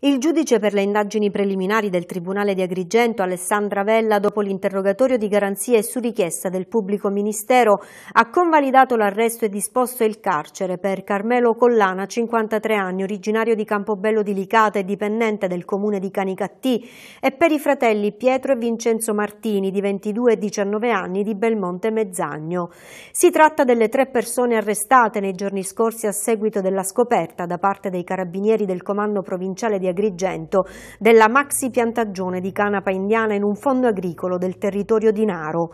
Il giudice per le indagini preliminari del Tribunale di Agrigento, Alessandra Vella, dopo l'interrogatorio di garanzie su richiesta del pubblico ministero, ha convalidato l'arresto e disposto il carcere per Carmelo Collana, 53 anni, originario di Campobello di Licata e dipendente del comune di Canicattì, e per i fratelli Pietro e Vincenzo Martini, di 22 e 19 anni, di Belmonte Mezzagno. Si tratta delle tre persone arrestate nei giorni scorsi a seguito della scoperta da parte dei carabinieri del comando provinciale di Agrigento della maxi piantagione di canapa indiana in un fondo agricolo del territorio di Naro.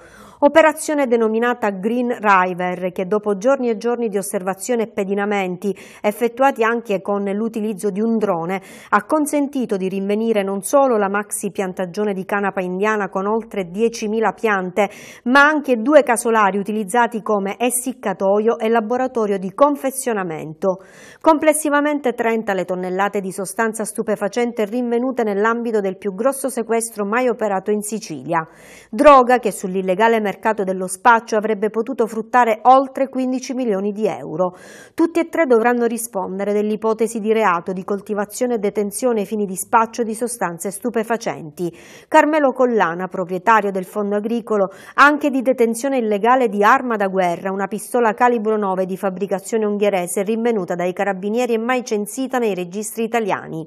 Operazione denominata Green River, che dopo giorni e giorni di osservazione e pedinamenti, effettuati anche con l'utilizzo di un drone, ha consentito di rinvenire non solo la maxi piantagione di canapa indiana con oltre 10.000 piante, ma anche due casolari utilizzati come essiccatoio e laboratorio di confezionamento. Complessivamente 30 le tonnellate di sostanza stupefacente rinvenute nell'ambito del più grosso sequestro mai operato in Sicilia. Droga che sull'illegale mercato mercato dello spaccio avrebbe potuto fruttare oltre 15 milioni di euro. Tutti e tre dovranno rispondere dell'ipotesi di reato di coltivazione e detenzione ai fini di spaccio di sostanze stupefacenti. Carmelo Collana, proprietario del fondo agricolo, anche di detenzione illegale di arma da guerra, una pistola calibro 9 di fabbricazione ungherese rinvenuta dai carabinieri e mai censita nei registri italiani.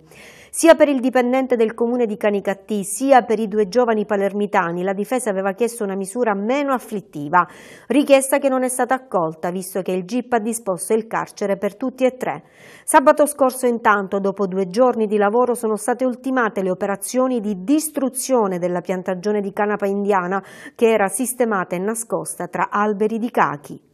Sia per il dipendente del comune di Canicattì, sia per i due giovani palermitani, la difesa aveva chiesto una misura meno afflittiva, richiesta che non è stata accolta visto che il GIP ha disposto il carcere per tutti e tre. Sabato scorso intanto, dopo due giorni di lavoro, sono state ultimate le operazioni di distruzione della piantagione di canapa indiana che era sistemata e nascosta tra alberi di cachi.